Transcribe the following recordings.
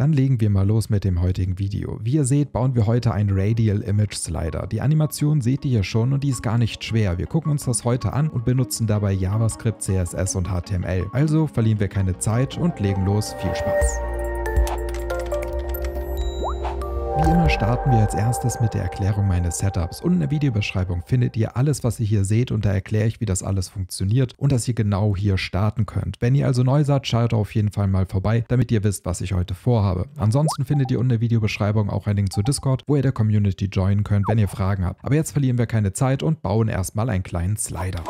Dann legen wir mal los mit dem heutigen Video. Wie ihr seht, bauen wir heute einen Radial Image Slider. Die Animation seht ihr hier schon und die ist gar nicht schwer. Wir gucken uns das heute an und benutzen dabei JavaScript, CSS und HTML. Also verlieren wir keine Zeit und legen los. Viel Spaß! Wie immer starten wir als erstes mit der Erklärung meines Setups. Unten in der Videobeschreibung findet ihr alles, was ihr hier seht und da erkläre ich, wie das alles funktioniert und dass ihr genau hier starten könnt. Wenn ihr also neu seid, schaut auf jeden Fall mal vorbei, damit ihr wisst, was ich heute vorhabe. Ansonsten findet ihr unten in der Videobeschreibung auch einen Link zu Discord, wo ihr der Community joinen könnt, wenn ihr Fragen habt. Aber jetzt verlieren wir keine Zeit und bauen erstmal einen kleinen Slider.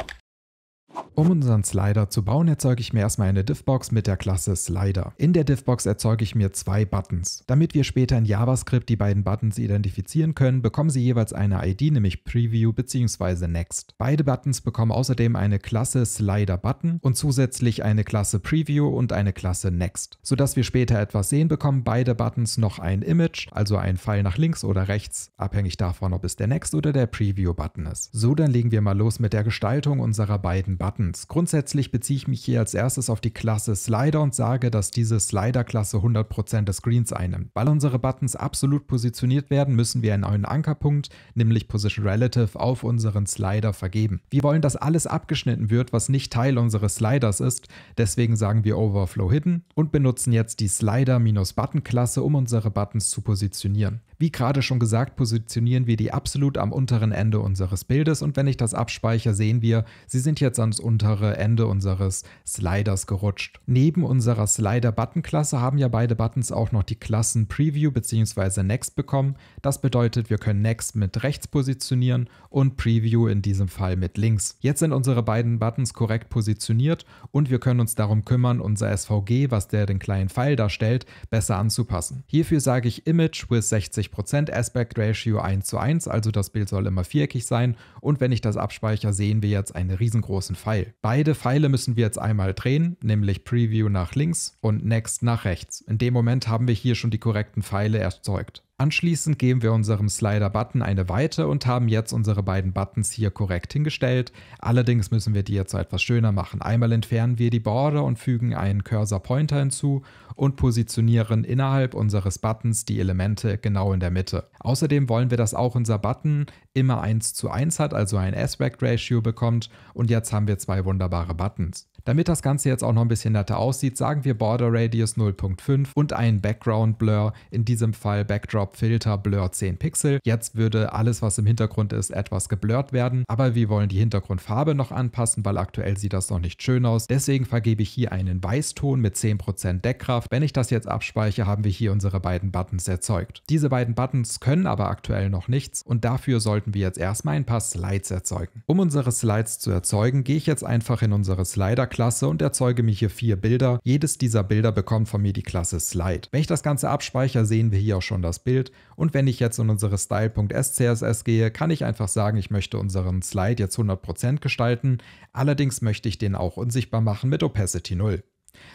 Um unseren Slider zu bauen, erzeuge ich mir erstmal eine Diffbox mit der Klasse Slider. In der Diffbox erzeuge ich mir zwei Buttons. Damit wir später in JavaScript die beiden Buttons identifizieren können, bekommen sie jeweils eine ID, nämlich Preview bzw. Next. Beide Buttons bekommen außerdem eine Klasse Slider Button und zusätzlich eine Klasse Preview und eine Klasse Next. Sodass wir später etwas sehen, bekommen beide Buttons noch ein Image, also ein Pfeil nach links oder rechts, abhängig davon, ob es der Next oder der Preview Button ist. So, dann legen wir mal los mit der Gestaltung unserer beiden Buttons. Varianz. Grundsätzlich beziehe ich mich hier als erstes auf die Klasse Slider und sage, dass diese Slider-Klasse 100% des Screens einnimmt. Weil unsere Buttons absolut positioniert werden, müssen wir einen neuen Ankerpunkt, nämlich Position Relative, auf unseren Slider vergeben. Wir wollen, dass alles abgeschnitten wird, was nicht Teil unseres Sliders ist, deswegen sagen wir Overflow Hidden und benutzen jetzt die Slider-Button-Klasse, um unsere Buttons zu positionieren. Wie gerade schon gesagt, positionieren wir die absolut am unteren Ende unseres Bildes und wenn ich das abspeichere, sehen wir, sie sind jetzt ans untere Ende unseres Sliders gerutscht. Neben unserer Slider-Button-Klasse haben ja beide Buttons auch noch die Klassen Preview bzw. Next bekommen. Das bedeutet, wir können Next mit rechts positionieren und Preview in diesem Fall mit links. Jetzt sind unsere beiden Buttons korrekt positioniert und wir können uns darum kümmern, unser SVG, was der den kleinen Pfeil darstellt, besser anzupassen. Hierfür sage ich Image with 60 50% Aspect Ratio 1 zu 1, also das Bild soll immer viereckig sein. Und wenn ich das abspeichere, sehen wir jetzt einen riesengroßen Pfeil. Beide Pfeile müssen wir jetzt einmal drehen, nämlich Preview nach links und Next nach rechts. In dem Moment haben wir hier schon die korrekten Pfeile erzeugt. Anschließend geben wir unserem Slider-Button eine Weite und haben jetzt unsere beiden Buttons hier korrekt hingestellt. Allerdings müssen wir die jetzt etwas schöner machen. Einmal entfernen wir die Border und fügen einen Cursor-Pointer hinzu und positionieren innerhalb unseres Buttons die Elemente genau in der Mitte. Außerdem wollen wir, dass auch unser Button immer 1 zu 1 hat, also ein Aspect-Ratio bekommt und jetzt haben wir zwei wunderbare Buttons. Damit das Ganze jetzt auch noch ein bisschen netter aussieht, sagen wir Border Radius 0.5 und einen Background Blur, in diesem Fall Backdrop Filter Blur 10 Pixel. Jetzt würde alles, was im Hintergrund ist, etwas geblurrt werden, aber wir wollen die Hintergrundfarbe noch anpassen, weil aktuell sieht das noch nicht schön aus. Deswegen vergebe ich hier einen Weißton mit 10% Deckkraft. Wenn ich das jetzt abspeichere, haben wir hier unsere beiden Buttons erzeugt. Diese beiden Buttons können aber aktuell noch nichts und dafür sollten wir jetzt erstmal ein paar Slides erzeugen. Um unsere Slides zu erzeugen, gehe ich jetzt einfach in unsere Slider-Klasse Klasse und erzeuge mir hier vier Bilder. Jedes dieser Bilder bekommt von mir die Klasse Slide. Wenn ich das Ganze abspeichere, sehen wir hier auch schon das Bild. Und wenn ich jetzt in unsere style.scss gehe, kann ich einfach sagen, ich möchte unseren Slide jetzt 100% gestalten. Allerdings möchte ich den auch unsichtbar machen mit Opacity 0.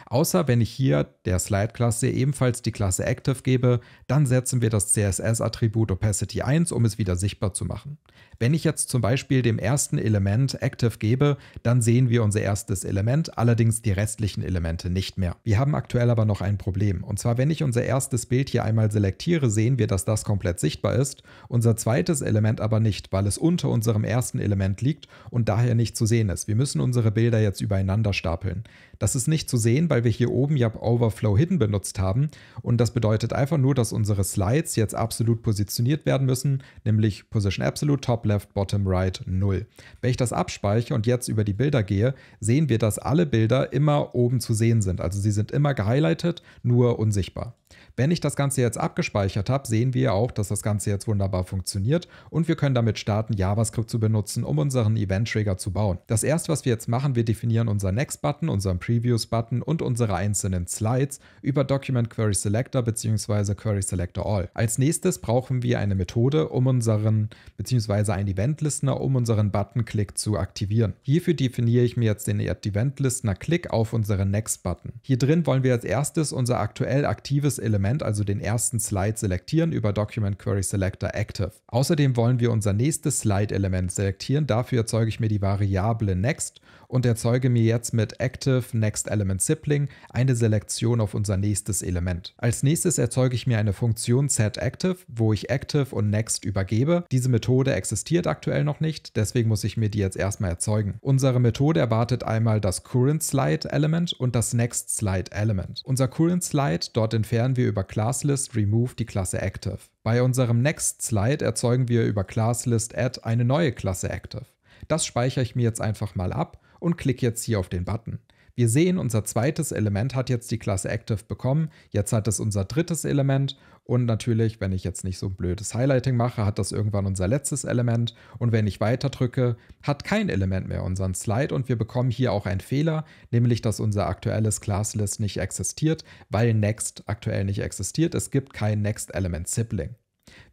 Außer wenn ich hier der Slide-Klasse ebenfalls die Klasse Active gebe, dann setzen wir das CSS-Attribut Opacity 1, um es wieder sichtbar zu machen. Wenn ich jetzt zum Beispiel dem ersten Element Active gebe, dann sehen wir unser erstes Element, allerdings die restlichen Elemente nicht mehr. Wir haben aktuell aber noch ein Problem. Und zwar, wenn ich unser erstes Bild hier einmal selektiere, sehen wir, dass das komplett sichtbar ist, unser zweites Element aber nicht, weil es unter unserem ersten Element liegt und daher nicht zu sehen ist. Wir müssen unsere Bilder jetzt übereinander stapeln. Das ist nicht zu sehen, weil wir hier oben ja Overflow Hidden benutzt haben und das bedeutet einfach nur, dass unsere Slides jetzt absolut positioniert werden müssen, nämlich Position Absolute Top Left, Bottom Right 0. Wenn ich das abspeichere und jetzt über die Bilder gehe, sehen wir, dass alle Bilder immer oben zu sehen sind. Also sie sind immer gehighlightet, nur unsichtbar. Wenn ich das Ganze jetzt abgespeichert habe, sehen wir auch, dass das Ganze jetzt wunderbar funktioniert und wir können damit starten, JavaScript zu benutzen, um unseren Event-Trigger zu bauen. Das erste, was wir jetzt machen, wir definieren unseren Next-Button, unseren Previews-Button und unsere einzelnen Slides über Document Query Selector bzw. Query Selector All. Als nächstes brauchen wir eine Methode, um unseren bzw. einen Event-Listener, um unseren Button-Click zu aktivieren. Hierfür definiere ich mir jetzt den Event-Listener-Click auf unseren Next-Button. Hier drin wollen wir als erstes unser aktuell aktives Element Element, also den ersten Slide, selektieren über Document Query Selector Active. Außerdem wollen wir unser nächstes Slide-Element selektieren. Dafür erzeuge ich mir die Variable Next und erzeuge mir jetzt mit Active Next Element Sibling eine Selektion auf unser nächstes Element. Als nächstes erzeuge ich mir eine Funktion setActive, wo ich Active und Next übergebe. Diese Methode existiert aktuell noch nicht, deswegen muss ich mir die jetzt erstmal erzeugen. Unsere Methode erwartet einmal das Current Slide Element und das Next Slide Element. Unser Current Slide, dort entfernen wir über ClassList_Remove die Klasse Active. Bei unserem Next Slide erzeugen wir über ClassList_Add eine neue Klasse Active. Das speichere ich mir jetzt einfach mal ab und klicke jetzt hier auf den Button. Wir sehen, unser zweites Element hat jetzt die Klasse Active bekommen, jetzt hat es unser drittes Element und natürlich, wenn ich jetzt nicht so ein blödes Highlighting mache, hat das irgendwann unser letztes Element und wenn ich weiter drücke, hat kein Element mehr unseren Slide und wir bekommen hier auch einen Fehler, nämlich dass unser aktuelles Classlist nicht existiert, weil Next aktuell nicht existiert. Es gibt kein Next Element Sibling.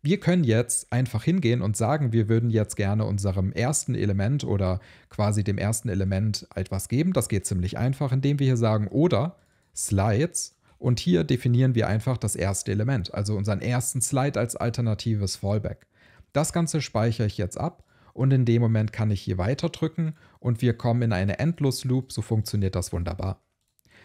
Wir können jetzt einfach hingehen und sagen, wir würden jetzt gerne unserem ersten Element oder quasi dem ersten Element etwas geben. Das geht ziemlich einfach, indem wir hier sagen oder Slides und hier definieren wir einfach das erste Element, also unseren ersten Slide als alternatives Fallback. Das Ganze speichere ich jetzt ab und in dem Moment kann ich hier weiter drücken und wir kommen in eine Endlosloop. so funktioniert das wunderbar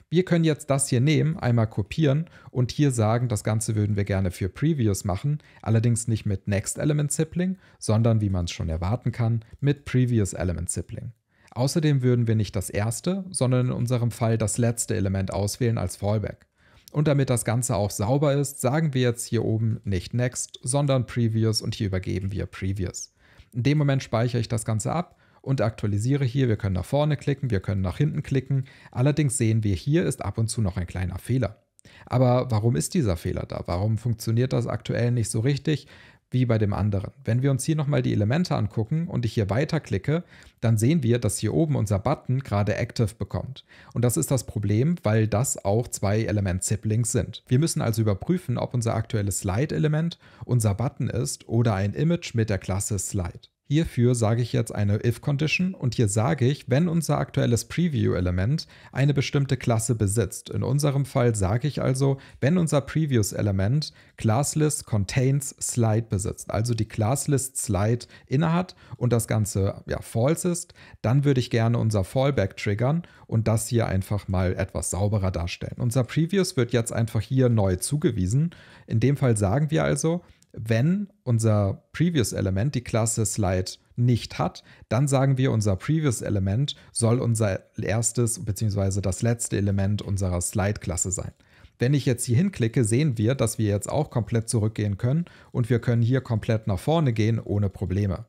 wir können jetzt das hier nehmen, einmal kopieren und hier sagen, das Ganze würden wir gerne für Previous machen, allerdings nicht mit Next Element Sibling, sondern wie man es schon erwarten kann, mit Previous Element Sibling. Außerdem würden wir nicht das erste, sondern in unserem Fall das letzte Element auswählen als Fallback. Und damit das Ganze auch sauber ist, sagen wir jetzt hier oben nicht Next, sondern Previous und hier übergeben wir Previous. In dem Moment speichere ich das Ganze ab und aktualisiere hier. Wir können nach vorne klicken, wir können nach hinten klicken. Allerdings sehen wir hier ist ab und zu noch ein kleiner Fehler. Aber warum ist dieser Fehler da? Warum funktioniert das aktuell nicht so richtig? wie bei dem anderen. Wenn wir uns hier nochmal die Elemente angucken und ich hier weiterklicke, dann sehen wir, dass hier oben unser Button gerade Active bekommt. Und das ist das Problem, weil das auch zwei Element-Siblings sind. Wir müssen also überprüfen, ob unser aktuelles Slide-Element unser Button ist oder ein Image mit der Klasse Slide. Hierfür sage ich jetzt eine if-Condition und hier sage ich, wenn unser aktuelles Preview-Element eine bestimmte Klasse besitzt. In unserem Fall sage ich also, wenn unser Previews-Element classlist contains slide besitzt, also die classlist slide innehat und das Ganze ja, false ist, dann würde ich gerne unser Fallback triggern und das hier einfach mal etwas sauberer darstellen. Unser Previews wird jetzt einfach hier neu zugewiesen. In dem Fall sagen wir also, wenn unser Previous-Element die Klasse Slide nicht hat, dann sagen wir, unser Previous-Element soll unser erstes bzw. das letzte Element unserer Slide-Klasse sein. Wenn ich jetzt hier hinklicke, sehen wir, dass wir jetzt auch komplett zurückgehen können und wir können hier komplett nach vorne gehen ohne Probleme.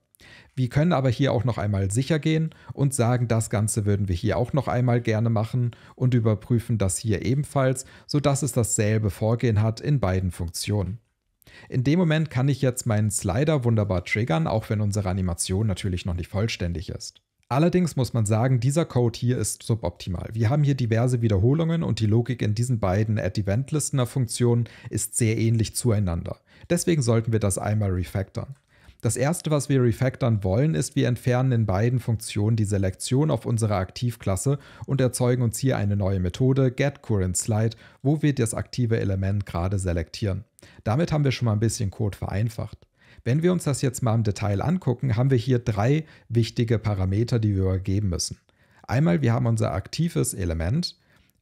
Wir können aber hier auch noch einmal sicher gehen und sagen, das Ganze würden wir hier auch noch einmal gerne machen und überprüfen das hier ebenfalls, sodass es dasselbe Vorgehen hat in beiden Funktionen. In dem Moment kann ich jetzt meinen Slider wunderbar triggern, auch wenn unsere Animation natürlich noch nicht vollständig ist. Allerdings muss man sagen, dieser Code hier ist suboptimal. Wir haben hier diverse Wiederholungen und die Logik in diesen beiden Add-Event-Listener-Funktionen ist sehr ähnlich zueinander. Deswegen sollten wir das einmal refactoren. Das erste, was wir refactoren wollen, ist, wir entfernen in beiden Funktionen die Selektion auf unserer Aktivklasse und erzeugen uns hier eine neue Methode, getCurrentSlide, wo wir das aktive Element gerade selektieren. Damit haben wir schon mal ein bisschen Code vereinfacht. Wenn wir uns das jetzt mal im Detail angucken, haben wir hier drei wichtige Parameter, die wir übergeben müssen. Einmal, wir haben unser aktives Element,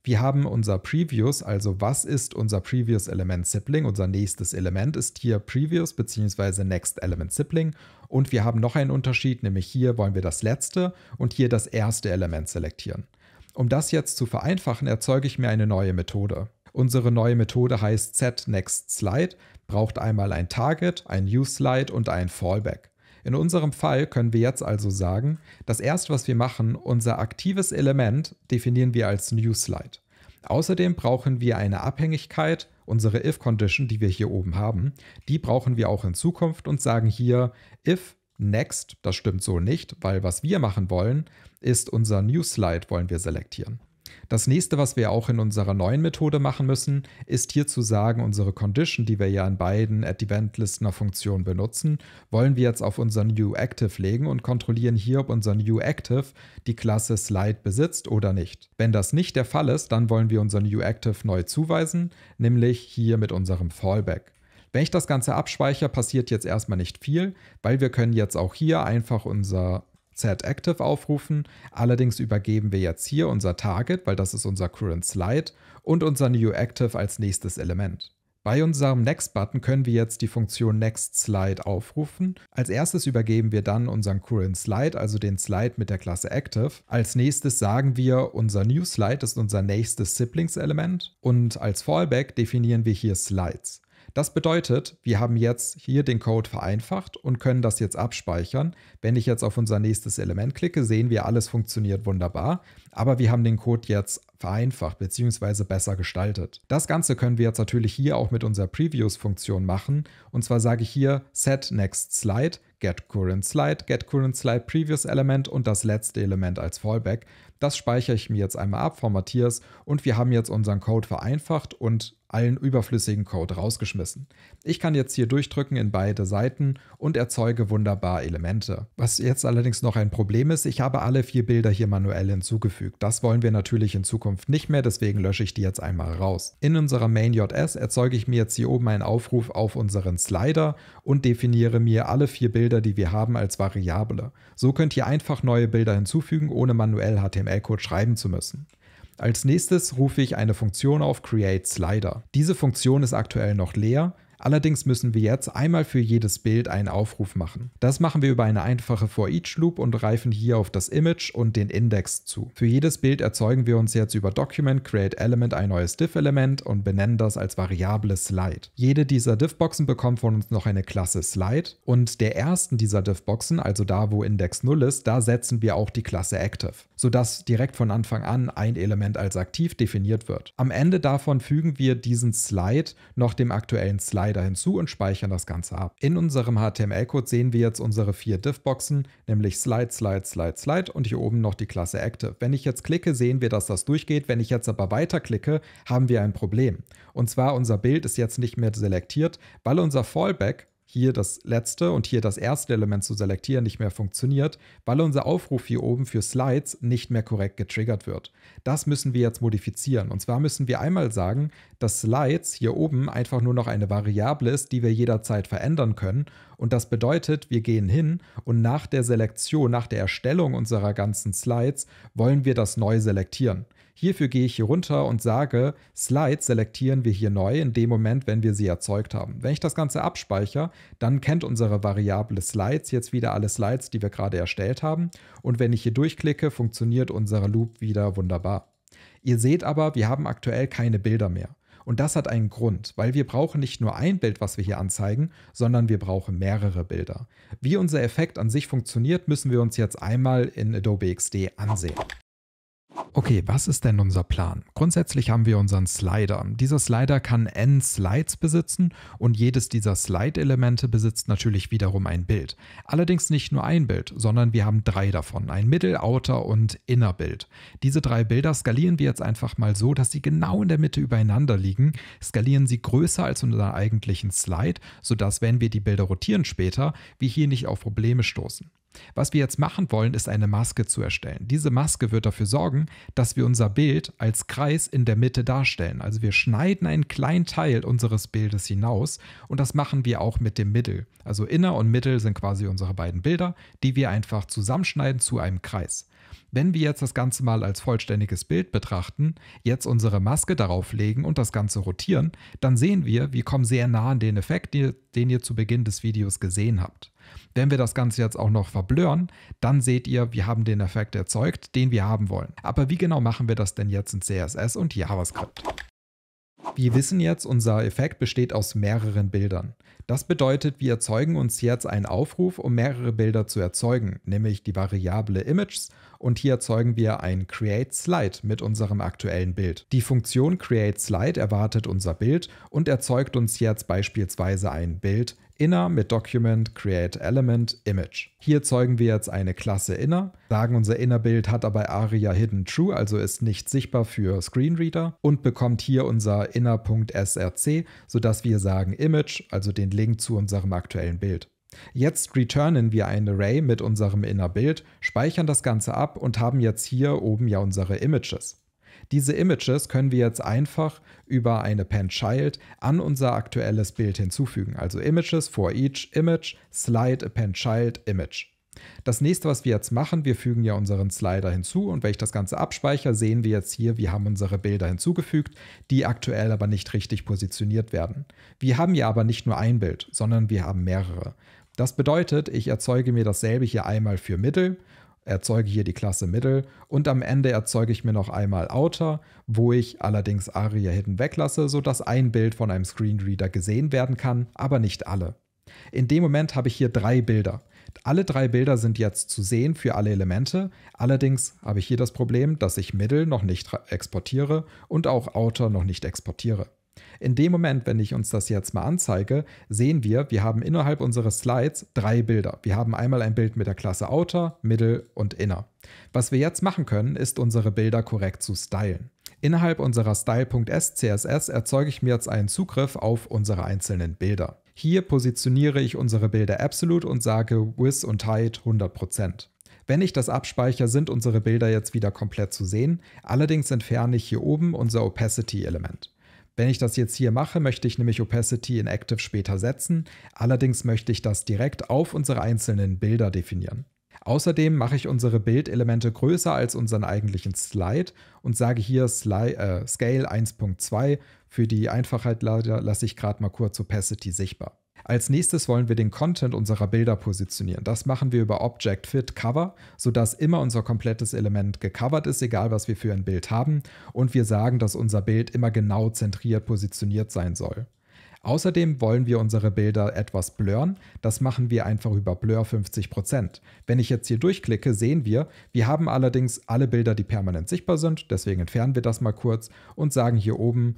wir haben unser Previous, also was ist unser Previous Element Sibling? Unser nächstes Element ist hier Previous bzw. Next Element Sibling. Und wir haben noch einen Unterschied, nämlich hier wollen wir das letzte und hier das erste Element selektieren. Um das jetzt zu vereinfachen, erzeuge ich mir eine neue Methode. Unsere neue Methode heißt setNextSlide, braucht einmal ein Target, ein UseSlide und ein Fallback. In unserem Fall können wir jetzt also sagen, das erste, was wir machen, unser aktives Element definieren wir als New Slide. Außerdem brauchen wir eine Abhängigkeit, unsere if-Condition, die wir hier oben haben. Die brauchen wir auch in Zukunft und sagen hier if next, das stimmt so nicht, weil was wir machen wollen, ist unser new slide wollen wir selektieren. Das nächste, was wir auch in unserer neuen Methode machen müssen, ist hier zu sagen, unsere Condition, die wir ja in beiden Ad-Event-Listener-Funktionen benutzen, wollen wir jetzt auf unser NewActive legen und kontrollieren hier, ob unser NewActive die Klasse Slide besitzt oder nicht. Wenn das nicht der Fall ist, dann wollen wir unser NewActive neu zuweisen, nämlich hier mit unserem Fallback. Wenn ich das Ganze abspeichere, passiert jetzt erstmal nicht viel, weil wir können jetzt auch hier einfach unser Z-Active aufrufen. Allerdings übergeben wir jetzt hier unser Target, weil das ist unser Current Slide, und unser New Active als nächstes Element. Bei unserem Next-Button können wir jetzt die Funktion Next Slide aufrufen. Als erstes übergeben wir dann unseren Current Slide, also den Slide mit der Klasse Active. Als nächstes sagen wir, unser New Slide ist unser nächstes Siblings-Element und als Fallback definieren wir hier Slides. Das bedeutet, wir haben jetzt hier den Code vereinfacht und können das jetzt abspeichern. Wenn ich jetzt auf unser nächstes Element klicke, sehen wir, alles funktioniert wunderbar, aber wir haben den Code jetzt vereinfacht bzw. besser gestaltet. Das Ganze können wir jetzt natürlich hier auch mit unserer Previews-Funktion machen. Und zwar sage ich hier set next slide, get current slide, get current slide previous Element und das letzte Element als Fallback. Das speichere ich mir jetzt einmal ab, formatiere es und wir haben jetzt unseren Code vereinfacht und allen überflüssigen Code rausgeschmissen. Ich kann jetzt hier durchdrücken in beide Seiten und erzeuge wunderbar Elemente. Was jetzt allerdings noch ein Problem ist, ich habe alle vier Bilder hier manuell hinzugefügt. Das wollen wir natürlich in Zukunft nicht mehr, deswegen lösche ich die jetzt einmal raus. In unserer Main.js erzeuge ich mir jetzt hier oben einen Aufruf auf unseren Slider und definiere mir alle vier Bilder, die wir haben, als Variable. So könnt ihr einfach neue Bilder hinzufügen, ohne manuell HTML-Code schreiben zu müssen. Als nächstes rufe ich eine Funktion auf create Slider. Diese Funktion ist aktuell noch leer Allerdings müssen wir jetzt einmal für jedes Bild einen Aufruf machen. Das machen wir über eine einfache For-Each-Loop und reifen hier auf das Image und den Index zu. Für jedes Bild erzeugen wir uns jetzt über Document Create Element ein neues Div-Element und benennen das als Variable Slide. Jede dieser Div-Boxen bekommt von uns noch eine Klasse Slide und der ersten dieser Div-Boxen, also da wo Index 0 ist, da setzen wir auch die Klasse Active, sodass direkt von Anfang an ein Element als aktiv definiert wird. Am Ende davon fügen wir diesen Slide noch dem aktuellen Slide Felder hinzu und speichern das Ganze ab. In unserem HTML-Code sehen wir jetzt unsere vier Div-Boxen, nämlich Slide, Slide, Slide, Slide und hier oben noch die Klasse Active. Wenn ich jetzt klicke, sehen wir, dass das durchgeht. Wenn ich jetzt aber weiterklicke, haben wir ein Problem. Und zwar unser Bild ist jetzt nicht mehr selektiert, weil unser Fallback hier das letzte und hier das erste Element zu selektieren nicht mehr funktioniert, weil unser Aufruf hier oben für Slides nicht mehr korrekt getriggert wird. Das müssen wir jetzt modifizieren. Und zwar müssen wir einmal sagen, dass Slides hier oben einfach nur noch eine Variable ist, die wir jederzeit verändern können. Und das bedeutet, wir gehen hin und nach der Selektion, nach der Erstellung unserer ganzen Slides wollen wir das neu selektieren. Hierfür gehe ich hier runter und sage, Slides selektieren wir hier neu in dem Moment, wenn wir sie erzeugt haben. Wenn ich das Ganze abspeichere, dann kennt unsere Variable Slides jetzt wieder alle Slides, die wir gerade erstellt haben. Und wenn ich hier durchklicke, funktioniert unser Loop wieder wunderbar. Ihr seht aber, wir haben aktuell keine Bilder mehr. Und das hat einen Grund, weil wir brauchen nicht nur ein Bild, was wir hier anzeigen, sondern wir brauchen mehrere Bilder. Wie unser Effekt an sich funktioniert, müssen wir uns jetzt einmal in Adobe XD ansehen. Okay, was ist denn unser Plan? Grundsätzlich haben wir unseren Slider. Dieser Slider kann n Slides besitzen und jedes dieser Slide-Elemente besitzt natürlich wiederum ein Bild. Allerdings nicht nur ein Bild, sondern wir haben drei davon, ein Middle, Outer und Inner Bild. Diese drei Bilder skalieren wir jetzt einfach mal so, dass sie genau in der Mitte übereinander liegen, skalieren sie größer als unseren eigentlichen Slide, sodass wenn wir die Bilder rotieren später, wir hier nicht auf Probleme stoßen. Was wir jetzt machen wollen, ist eine Maske zu erstellen. Diese Maske wird dafür sorgen, dass wir unser Bild als Kreis in der Mitte darstellen. Also wir schneiden einen kleinen Teil unseres Bildes hinaus und das machen wir auch mit dem Mittel. Also Inner und Mittel sind quasi unsere beiden Bilder, die wir einfach zusammenschneiden zu einem Kreis. Wenn wir jetzt das Ganze mal als vollständiges Bild betrachten, jetzt unsere Maske darauf legen und das Ganze rotieren, dann sehen wir, wir kommen sehr nah an den Effekt, den ihr zu Beginn des Videos gesehen habt. Wenn wir das Ganze jetzt auch noch verblören, dann seht ihr, wir haben den Effekt erzeugt, den wir haben wollen. Aber wie genau machen wir das denn jetzt in CSS und JavaScript? Wir wissen jetzt, unser Effekt besteht aus mehreren Bildern. Das bedeutet, wir erzeugen uns jetzt einen Aufruf, um mehrere Bilder zu erzeugen, nämlich die Variable Images und hier erzeugen wir ein Create Slide mit unserem aktuellen Bild. Die Funktion Create Slide erwartet unser Bild und erzeugt uns jetzt beispielsweise ein Bild, inner mit Document Create Element Image. Hier zeugen wir jetzt eine Klasse inner, sagen unser Innerbild hat dabei ARIA Hidden True, also ist nicht sichtbar für Screenreader und bekommt hier unser inner.src, sodass wir sagen Image, also den Link zu unserem aktuellen Bild. Jetzt returnen wir ein Array mit unserem Innerbild, speichern das Ganze ab und haben jetzt hier oben ja unsere Images. Diese Images können wir jetzt einfach über eine Pen Child an unser aktuelles Bild hinzufügen. Also Images for each image, slide a Pen Child image. Das nächste, was wir jetzt machen, wir fügen ja unseren Slider hinzu und wenn ich das Ganze abspeichere, sehen wir jetzt hier, wir haben unsere Bilder hinzugefügt, die aktuell aber nicht richtig positioniert werden. Wir haben ja aber nicht nur ein Bild, sondern wir haben mehrere. Das bedeutet, ich erzeuge mir dasselbe hier einmal für Mittel erzeuge hier die Klasse Middle und am Ende erzeuge ich mir noch einmal Outer, wo ich allerdings Aria Hidden weglasse, sodass ein Bild von einem Screenreader gesehen werden kann, aber nicht alle. In dem Moment habe ich hier drei Bilder. Alle drei Bilder sind jetzt zu sehen für alle Elemente, allerdings habe ich hier das Problem, dass ich Middle noch nicht exportiere und auch Outer noch nicht exportiere. In dem Moment, wenn ich uns das jetzt mal anzeige, sehen wir, wir haben innerhalb unseres Slides drei Bilder. Wir haben einmal ein Bild mit der Klasse Outer, Middle und Inner. Was wir jetzt machen können, ist unsere Bilder korrekt zu stylen. Innerhalb unserer style.scss erzeuge ich mir jetzt einen Zugriff auf unsere einzelnen Bilder. Hier positioniere ich unsere Bilder absolut und sage Width und Height 100%. Wenn ich das abspeichere, sind unsere Bilder jetzt wieder komplett zu sehen, allerdings entferne ich hier oben unser Opacity-Element. Wenn ich das jetzt hier mache, möchte ich nämlich Opacity in Active später setzen. Allerdings möchte ich das direkt auf unsere einzelnen Bilder definieren. Außerdem mache ich unsere Bildelemente größer als unseren eigentlichen Slide und sage hier Sli äh, Scale 1.2. Für die Einfachheit lasse ich gerade mal kurz Opacity sichtbar. Als nächstes wollen wir den Content unserer Bilder positionieren. Das machen wir über Object Fit Cover, sodass immer unser komplettes Element gecovert ist, egal was wir für ein Bild haben. Und wir sagen, dass unser Bild immer genau zentriert positioniert sein soll. Außerdem wollen wir unsere Bilder etwas blurren. Das machen wir einfach über Blur 50%. Wenn ich jetzt hier durchklicke, sehen wir, wir haben allerdings alle Bilder, die permanent sichtbar sind. Deswegen entfernen wir das mal kurz und sagen hier oben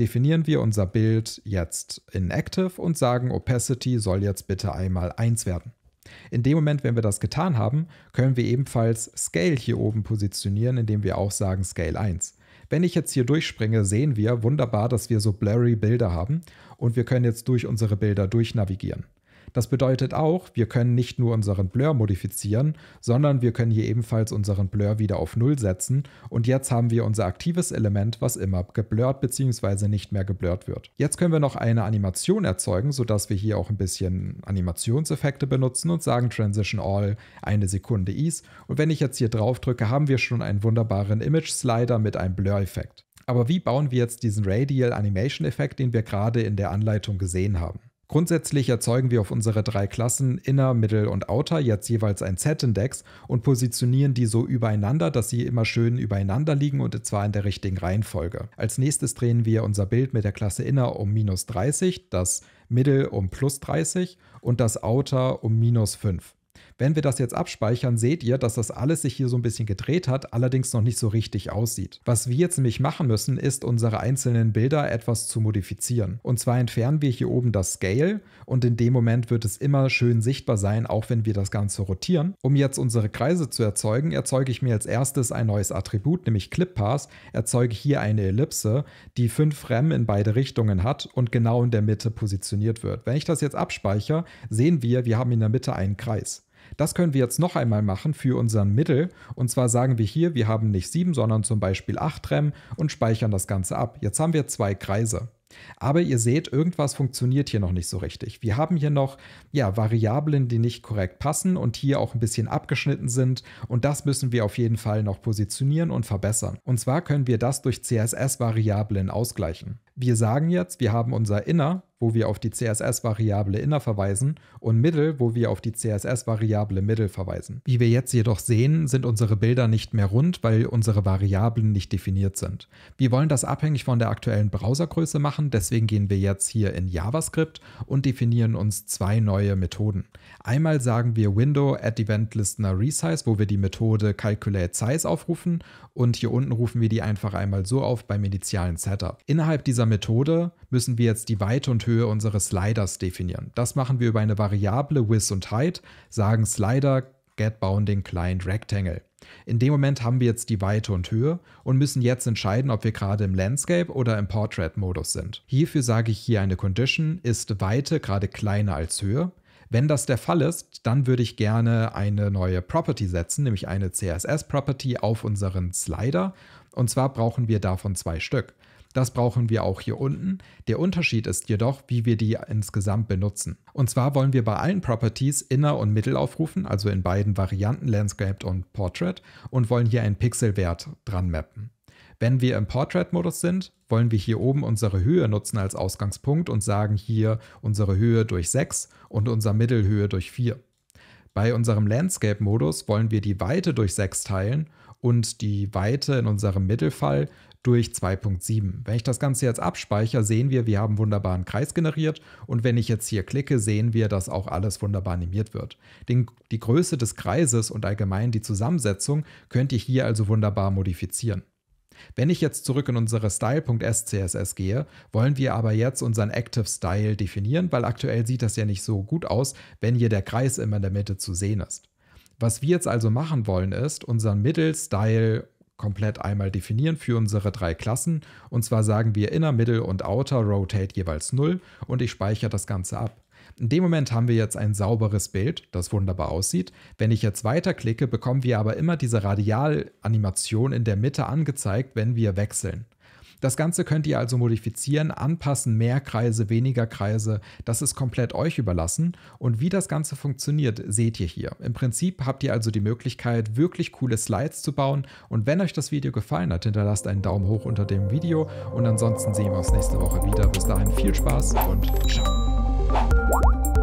definieren wir unser Bild jetzt in Active und sagen, Opacity soll jetzt bitte einmal 1 werden. In dem Moment, wenn wir das getan haben, können wir ebenfalls Scale hier oben positionieren, indem wir auch sagen Scale 1. Wenn ich jetzt hier durchspringe, sehen wir wunderbar, dass wir so blurry Bilder haben und wir können jetzt durch unsere Bilder durchnavigieren. Das bedeutet auch, wir können nicht nur unseren Blur modifizieren, sondern wir können hier ebenfalls unseren Blur wieder auf 0 setzen und jetzt haben wir unser aktives Element, was immer geblurrt bzw. nicht mehr geblurrt wird. Jetzt können wir noch eine Animation erzeugen, sodass wir hier auch ein bisschen Animationseffekte benutzen und sagen Transition All eine Sekunde Ease und wenn ich jetzt hier drauf drücke, haben wir schon einen wunderbaren Image Slider mit einem Blur-Effekt. Aber wie bauen wir jetzt diesen Radial Animation Effekt, den wir gerade in der Anleitung gesehen haben? Grundsätzlich erzeugen wir auf unsere drei Klassen Inner, Middle und Outer jetzt jeweils ein Z-Index und positionieren die so übereinander, dass sie immer schön übereinander liegen und zwar in der richtigen Reihenfolge. Als nächstes drehen wir unser Bild mit der Klasse Inner um minus 30, das Middle um plus 30 und das Outer um minus 5. Wenn wir das jetzt abspeichern, seht ihr, dass das alles sich hier so ein bisschen gedreht hat, allerdings noch nicht so richtig aussieht. Was wir jetzt nämlich machen müssen, ist unsere einzelnen Bilder etwas zu modifizieren. Und zwar entfernen wir hier oben das Scale und in dem Moment wird es immer schön sichtbar sein, auch wenn wir das Ganze rotieren. Um jetzt unsere Kreise zu erzeugen, erzeuge ich mir als erstes ein neues Attribut, nämlich Clip Pass, erzeuge hier eine Ellipse, die 5 Rem in beide Richtungen hat und genau in der Mitte positioniert wird. Wenn ich das jetzt abspeichere, sehen wir, wir haben in der Mitte einen Kreis. Das können wir jetzt noch einmal machen für unseren Mittel. Und zwar sagen wir hier, wir haben nicht 7, sondern zum Beispiel 8 RAM und speichern das Ganze ab. Jetzt haben wir zwei Kreise. Aber ihr seht, irgendwas funktioniert hier noch nicht so richtig. Wir haben hier noch ja, Variablen, die nicht korrekt passen und hier auch ein bisschen abgeschnitten sind. Und das müssen wir auf jeden Fall noch positionieren und verbessern. Und zwar können wir das durch CSS-Variablen ausgleichen. Wir sagen jetzt, wir haben unser Inner wo wir auf die CSS-Variable inner verweisen und middle, wo wir auf die CSS-Variable middle verweisen. Wie wir jetzt jedoch sehen, sind unsere Bilder nicht mehr rund, weil unsere Variablen nicht definiert sind. Wir wollen das abhängig von der aktuellen Browsergröße machen, deswegen gehen wir jetzt hier in JavaScript und definieren uns zwei neue Methoden. Einmal sagen wir window at event listener resize, wo wir die Methode calculate size aufrufen und hier unten rufen wir die einfach einmal so auf beim initialen Setup. Innerhalb dieser Methode müssen wir jetzt die Weite und Höhe für unsere Sliders definieren. Das machen wir über eine Variable Width und Height, sagen Slider get bounding client rectangle. In dem Moment haben wir jetzt die Weite und Höhe und müssen jetzt entscheiden, ob wir gerade im Landscape oder im Portrait-Modus sind. Hierfür sage ich hier eine Condition, ist Weite gerade kleiner als Höhe. Wenn das der Fall ist, dann würde ich gerne eine neue Property setzen, nämlich eine CSS-Property auf unseren Slider. Und zwar brauchen wir davon zwei Stück. Das brauchen wir auch hier unten. Der Unterschied ist jedoch, wie wir die insgesamt benutzen. Und zwar wollen wir bei allen Properties Inner und Mittel aufrufen, also in beiden Varianten Landscaped und Portrait und wollen hier einen Pixelwert dran mappen. Wenn wir im Portrait-Modus sind, wollen wir hier oben unsere Höhe nutzen als Ausgangspunkt und sagen hier unsere Höhe durch 6 und unsere Mittelhöhe durch 4. Bei unserem Landscape-Modus wollen wir die Weite durch 6 teilen und die Weite in unserem Mittelfall durch 2.7. Wenn ich das Ganze jetzt abspeichere, sehen wir, wir haben wunderbaren Kreis generiert und wenn ich jetzt hier klicke, sehen wir, dass auch alles wunderbar animiert wird. Den, die Größe des Kreises und allgemein die Zusammensetzung könnt ihr hier also wunderbar modifizieren. Wenn ich jetzt zurück in unsere Style.scss gehe, wollen wir aber jetzt unseren Active Style definieren, weil aktuell sieht das ja nicht so gut aus, wenn hier der Kreis immer in der Mitte zu sehen ist. Was wir jetzt also machen wollen, ist unseren Middle Style komplett einmal definieren für unsere drei Klassen. Und zwar sagen wir Inner, Middle und Outer Rotate jeweils 0 und ich speichere das Ganze ab. In dem Moment haben wir jetzt ein sauberes Bild, das wunderbar aussieht. Wenn ich jetzt weiterklicke, bekommen wir aber immer diese Radialanimation in der Mitte angezeigt, wenn wir wechseln. Das Ganze könnt ihr also modifizieren, anpassen, mehr Kreise, weniger Kreise. Das ist komplett euch überlassen. Und wie das Ganze funktioniert, seht ihr hier. Im Prinzip habt ihr also die Möglichkeit, wirklich coole Slides zu bauen. Und wenn euch das Video gefallen hat, hinterlasst einen Daumen hoch unter dem Video. Und ansonsten sehen wir uns nächste Woche wieder. Bis dahin viel Spaß und ciao.